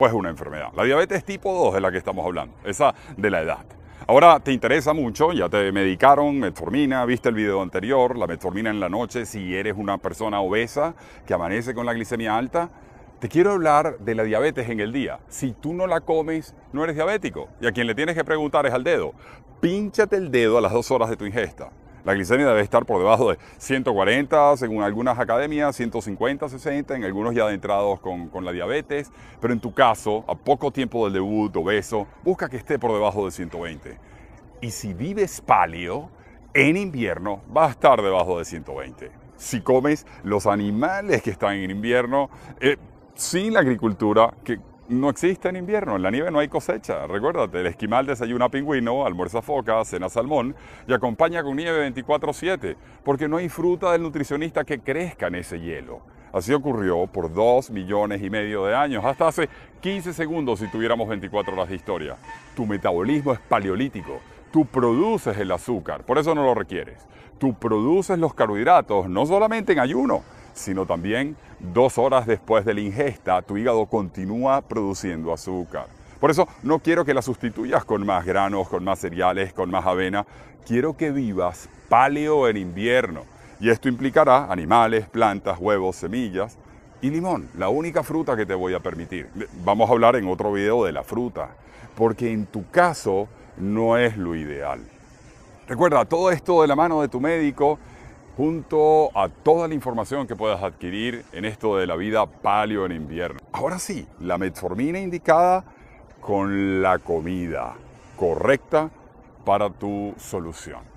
pues una enfermedad. La diabetes tipo 2 de la que estamos hablando, esa de la edad. Ahora te interesa mucho, ya te medicaron metformina, viste el video anterior, la metformina en la noche, si eres una persona obesa que amanece con la glicemia alta, te quiero hablar de la diabetes en el día. Si tú no la comes, no eres diabético. Y a quien le tienes que preguntar es al dedo. Pínchate el dedo a las dos horas de tu ingesta. La glicemia debe estar por debajo de 140, según algunas academias, 150, 60, en algunos ya adentrados con, la diabetes, pero en tu caso, a poco tiempo del debut obeso, busca que esté por debajo de 120. Y si vives pálido, en invierno va a estar debajo de 120. Si comes los animales que están en invierno, eh, sin la agricultura, que no existe en invierno, en la nieve no hay cosecha. Recuérdate, el esquimal desayuna pingüino, almuerza foca, cena salmón y acompaña con nieve 24/7, porque no hay fruta del nutricionista que crezca en ese hielo. Así ocurrió por dos millones y medio de años, hasta hace 15 segundos si tuviéramos 24 horas de historia. Tu metabolismo es paleolítico, tú produces el azúcar, por eso no lo requieres. Tú produces los carbohidratos, no solamente en ayuno, sino también dos horas después de la ingesta tu hígado continúa produciendo azúcar. Por eso no quiero que la sustituyas con más granos, con más cereales, con más avena. Quiero que vivas paleo en invierno. Y esto implicará animales, plantas, huevos, semillas y limón, la única fruta que te voy a permitir. Vamos a hablar en otro video de la fruta, porque en tu caso no es lo ideal. Recuerda, todo esto de la mano de tu médico junto a toda la información que puedas adquirir en esto de la vida palio en invierno. Ahora sí, la metformina indicada con la comida correcta para tu solución.